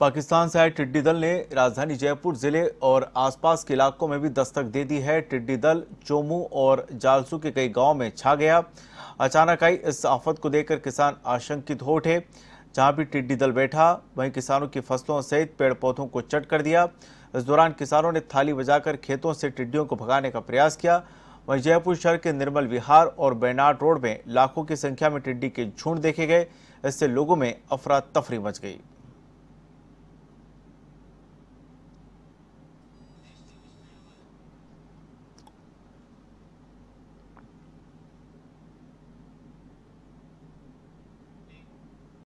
पाकिस्तान से आए टिड्डी दल ने राजधानी जयपुर जिले और आसपास के इलाकों में भी दस्तक दे दी है टिड्डी दल चोमू और जालसू के कई गांव में छा गया अचानक आई इस आफत को देखकर किसान आशंकित हो उठे जहां भी टिड्डी दल बैठा वहीं किसानों की फसलों सहित पेड़ पौधों को चट कर दिया इस दौरान किसानों ने थाली बजाकर खेतों से टिड्डियों को भगाने का प्रयास किया वहीं जयपुर शहर के निर्मल विहार और बैनाड रोड में लाखों की संख्या में टिड्डी के झुंड देखे गए इससे लोगों में अफरा तफरी मच गई